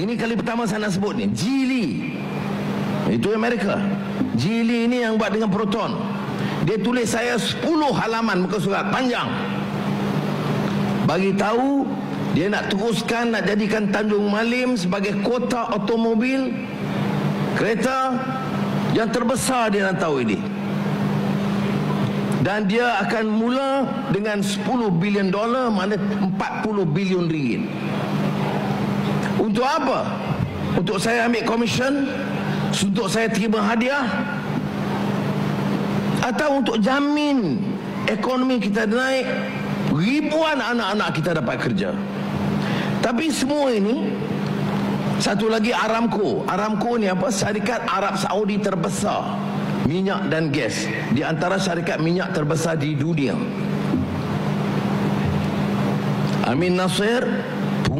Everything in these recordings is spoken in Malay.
Ini kali pertama saya nak sebut ni Jili Itu Amerika Jili ini yang buat dengan proton Dia tulis saya 10 halaman muka surat panjang Bagi tahu Dia nak teruskan nak jadikan Tanjung Malim Sebagai kota otomobil Kereta Yang terbesar dia nak tahu ini dan dia akan mula dengan 10 bilion dolar, mana 40 bilion ringgit. Untuk apa? Untuk saya ambil komisen? Untuk saya terima hadiah? Atau untuk jamin ekonomi kita naik? Ribuan anak-anak kita dapat kerja. Tapi semua ini satu lagi Aramco. Aramco ni apa? Syarikat Arab Saudi terbesar minyak dan gas di antara syarikat minyak terbesar di dunia. Amin Nasir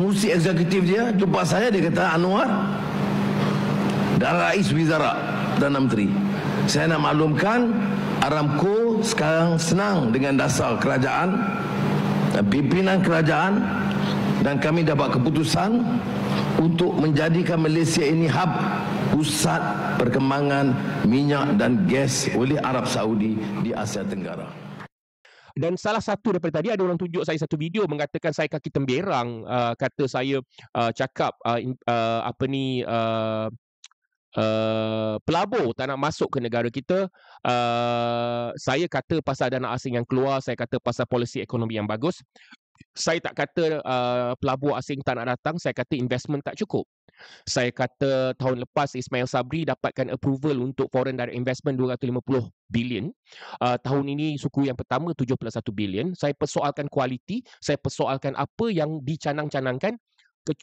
musik eksekutif dia jumpa saya dia kata Anwar dan rais wizara dan menteri saya nak maklumkan Aramco sekarang senang dengan dasar kerajaan dan pimpinan kerajaan dan kami dapat keputusan untuk menjadikan Malaysia ini hub pusat perkembangan minyak dan gas oleh Arab Saudi di Asia Tenggara dan salah satu daripada tadi ada orang tunjuk saya satu video mengatakan saya kaki temberang uh, kata saya uh, cakap uh, in, uh, apa ni uh, Uh, pelabur tak nak masuk ke negara kita uh, saya kata pasal dana asing yang keluar saya kata pasal polisi ekonomi yang bagus saya tak kata uh, pelabur asing tak nak datang saya kata investment tak cukup saya kata tahun lepas Ismail Sabri dapatkan approval untuk foreign direct investment 250 bilion. Uh, tahun ini suku yang pertama 71 bilion. Saya persoalkan kualiti, saya persoalkan apa yang dicanang-canangkan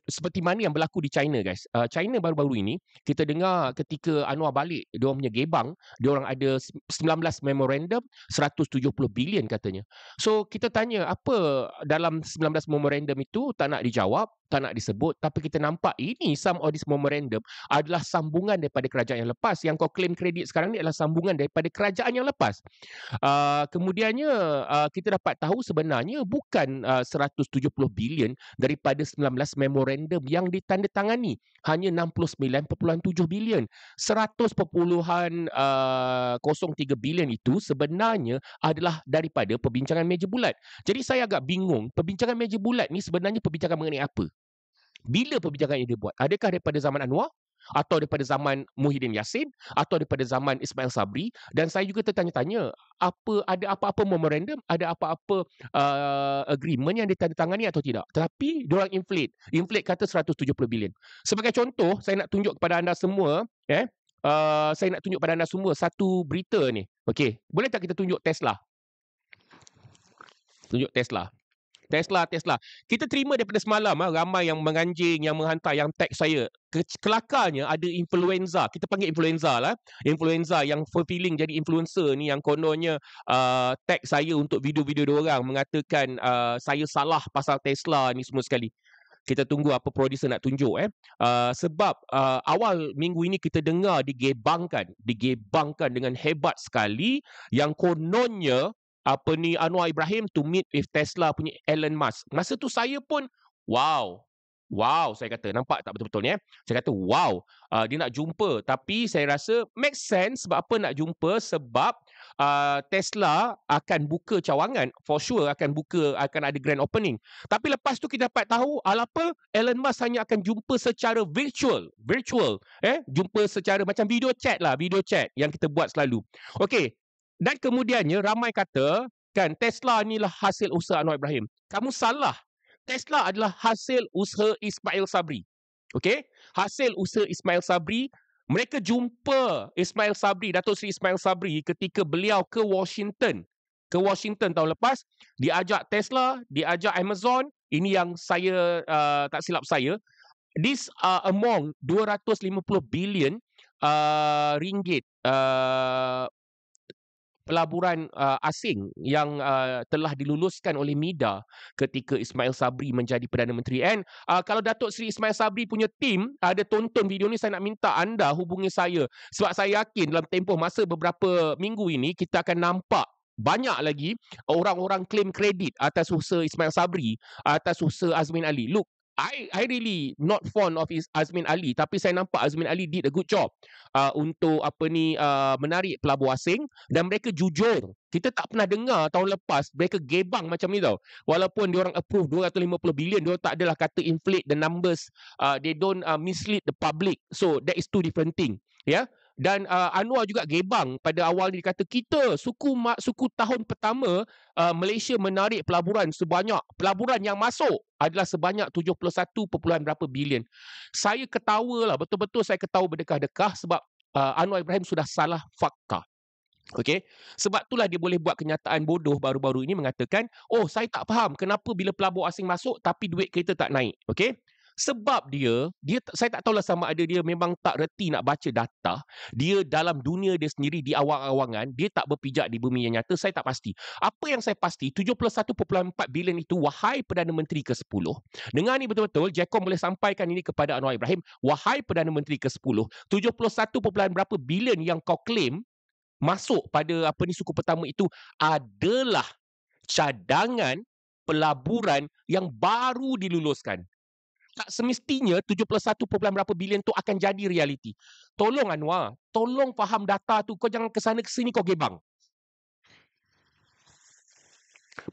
seperti mana yang berlaku di China guys. Uh, China baru-baru ini kita dengar ketika Anwar balik dia punya gebang, dia orang ada 19 memorandum 170 bilion katanya. So kita tanya apa dalam 19 memorandum itu tak nak dijawab, tak nak disebut tapi kita nampak ini some of this memorandum adalah sambungan daripada kerajaan yang lepas yang kau claim kredit sekarang ni adalah sambungan daripada kerajaan yang lepas uh, kemudiannya uh, kita dapat tahu sebenarnya bukan ah, uh, 170 bilion daripada 19 memorandum yang ditandatangani hanya 69.7 bilion 100.03 uh, bilion itu sebenarnya adalah daripada perbincangan meja bulat jadi saya agak bingung perbincangan meja bulat ni sebenarnya perbincangan mengenai apa bila perbincangan ini dibuat? Adakah daripada zaman Anwar? Atau daripada zaman Muhyiddin Yassin? Atau daripada zaman Ismail Sabri? Dan saya juga tertanya-tanya, apa, ada apa-apa memorandum? Ada apa-apa uh, agreement yang ditandatangani atau tidak? Tetapi, diorang inflate. Inflate kata 170 bilion. Sebagai contoh, saya nak tunjuk kepada anda semua, eh, Uh, saya nak tunjuk kepada anda semua satu berita ni. Okey, boleh tak kita tunjuk Tesla? Tunjuk Tesla. Tesla, Tesla. Kita terima daripada semalam ah, ramai yang menganjing, yang menghantar, yang tag saya. Kelakarnya ada influenza. Kita panggil influenza lah. Eh. Influenza yang fulfilling jadi influencer ni yang kononnya uh, tag saya untuk video-video orang mengatakan uh, saya salah pasal Tesla ni semua sekali. Kita tunggu apa producer nak tunjuk. Eh. Uh, sebab uh, awal minggu ini kita dengar digebangkan. Digebangkan dengan hebat sekali yang kononnya apa ni Anwar Ibrahim to meet with Tesla punya Elon Musk. Masa tu saya pun wow. Wow, saya kata. Nampak tak betul-betul ni eh? Saya kata, wow. Uh, dia nak jumpa. Tapi saya rasa make sense sebab apa nak jumpa. Sebab uh, Tesla akan buka cawangan. For sure akan buka, akan ada grand opening. Tapi lepas tu kita dapat tahu alapa Elon Musk hanya akan jumpa secara virtual. Virtual. eh, Jumpa secara macam video chat lah. Video chat yang kita buat selalu. Okay, dan kemudiannya ramai kata kan Tesla ni lah hasil usaha Anwar Ibrahim. Kamu salah. Tesla adalah hasil usaha Ismail Sabri. Okey? Hasil usaha Ismail Sabri. Mereka jumpa Ismail Sabri, Datuk Seri Ismail Sabri ketika beliau ke Washington. Ke Washington tahun lepas. Diajak Tesla, diajak Amazon. Ini yang saya uh, tak silap saya. This uh, among 250 billion uh, ringgit uh, pelaburan uh, asing yang uh, telah diluluskan oleh MIDA ketika Ismail Sabri menjadi Perdana Menteri. And uh, kalau Datuk Seri Ismail Sabri punya tim ada uh, tonton video ni, saya nak minta anda hubungi saya sebab saya yakin dalam tempoh masa beberapa minggu ini kita akan nampak banyak lagi orang-orang claim kredit atas usaha Ismail Sabri, atas usaha Azmin Ali. Look, I I really not fond of his Azmin Ali tapi saya nampak Azmin Ali did a good job uh, untuk apa ni uh, menarik pelabur asing dan mereka jujur kita tak pernah dengar tahun lepas mereka gebang macam ni tau walaupun diorang approve 250 bilion diorang tak adalah kata inflate the numbers uh, they don't uh, mislead the public so that is two different thing ya yeah? dan uh, Anwar juga gebang pada awal ni kata kita suku suku tahun pertama uh, Malaysia menarik pelaburan sebanyak pelaburan yang masuk adalah sebanyak 71. berapa bilion. Saya ketawalah betul-betul saya ketawa berdekah-dekah sebab uh, Anwar Ibrahim sudah salah fakta. Okey. Sebab itulah dia boleh buat kenyataan bodoh baru-baru ini mengatakan, "Oh, saya tak faham kenapa bila pelabur asing masuk tapi duit kita tak naik." Okey sebab dia dia saya tak tahulah sama ada dia memang tak reti nak baca data dia dalam dunia dia sendiri di awang-awangan dia tak berpijak di bumi yang nyata saya tak pasti apa yang saya pasti 71.4 bilion itu wahai Perdana Menteri ke-10 dengar ni betul-betul Jacob boleh sampaikan ini kepada Anwar Ibrahim wahai Perdana Menteri ke-10 71. berapa bilion yang kau klaim masuk pada apa ni suku pertama itu adalah cadangan pelaburan yang baru diluluskan tak semestinya 71, berapa bilion tu akan jadi realiti. Tolong Anwar, tolong faham data tu. Kau jangan ke sana ke sini kau gebang.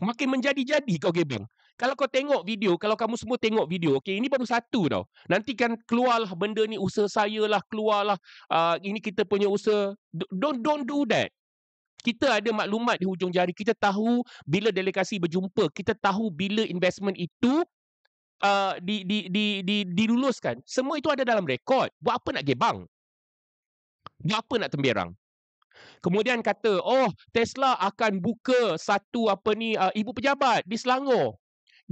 Makin menjadi-jadi kau gebang. Kalau kau tengok video, kalau kamu semua tengok video, okay, ini baru satu tau. Nanti kan keluarlah benda ni, usaha saya lah, keluarlah. Uh, ah, ini kita punya usaha. Don't, don't do that. Kita ada maklumat di hujung jari. Kita tahu bila delegasi berjumpa. Kita tahu bila investment itu uh, di, di, di, di, diluluskan. Semua itu ada dalam rekod. Buat apa nak gebang? Buat apa nak tembirang? Kemudian kata, oh Tesla akan buka satu apa ni uh, ibu pejabat di Selangor.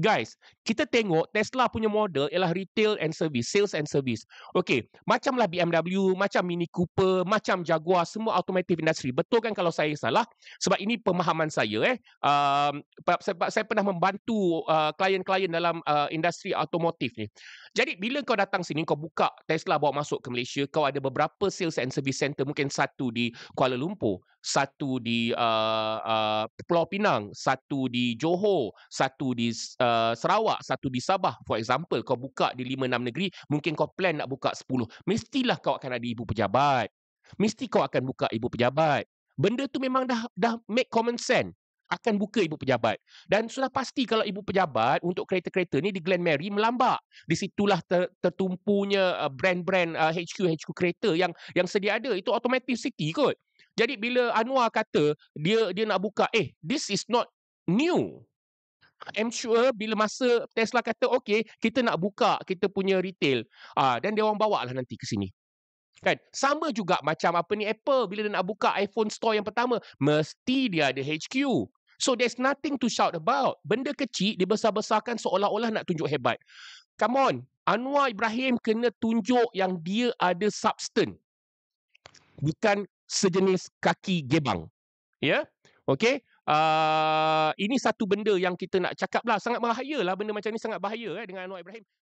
Guys, kita tengok Tesla punya model ialah retail and service, sales and service. Okay, macamlah BMW, macam Mini Cooper, macam Jaguar, semua automotive industry. Betul kan kalau saya salah? Sebab ini pemahaman saya. Eh. Uh, sebab saya pernah membantu uh, klien-klien uh, dalam uh, industri automotive ni. Jadi, bila kau datang sini, kau buka Tesla bawa masuk ke Malaysia, kau ada beberapa sales and service center, mungkin satu di Kuala Lumpur satu di uh, uh, Pulau Pinang, satu di Johor, satu di uh, Sarawak, satu di Sabah. For example, kau buka di lima enam negeri, mungkin kau plan nak buka 10. Mestilah kau akan ada ibu pejabat. Mesti kau akan buka ibu pejabat. Benda tu memang dah dah make common sense. Akan buka ibu pejabat. Dan sudah pasti kalau ibu pejabat untuk kereta-kereta ni di Glen Mary melambak. Di situlah ter, tertumpunya uh, brand-brand HQ-HQ uh, kereta yang yang sedia ada. Itu automatic city kot. Jadi bila Anwar kata dia dia nak buka, eh this is not new. I'm sure bila masa Tesla kata okay kita nak buka kita punya retail uh, ah, dan dia orang bawa lah nanti ke sini. Kan? Sama juga macam apa ni Apple bila dia nak buka iPhone store yang pertama mesti dia ada HQ. So there's nothing to shout about. Benda kecil dibesar-besarkan seolah-olah nak tunjuk hebat. Come on. Anwar Ibrahim kena tunjuk yang dia ada substance. Bukan sejenis kaki gebang. Ya? Yeah? Okey? Uh, ini satu benda yang kita nak cakap lah. Sangat bahaya lah benda macam ni. Sangat bahaya eh, dengan Anwar Ibrahim.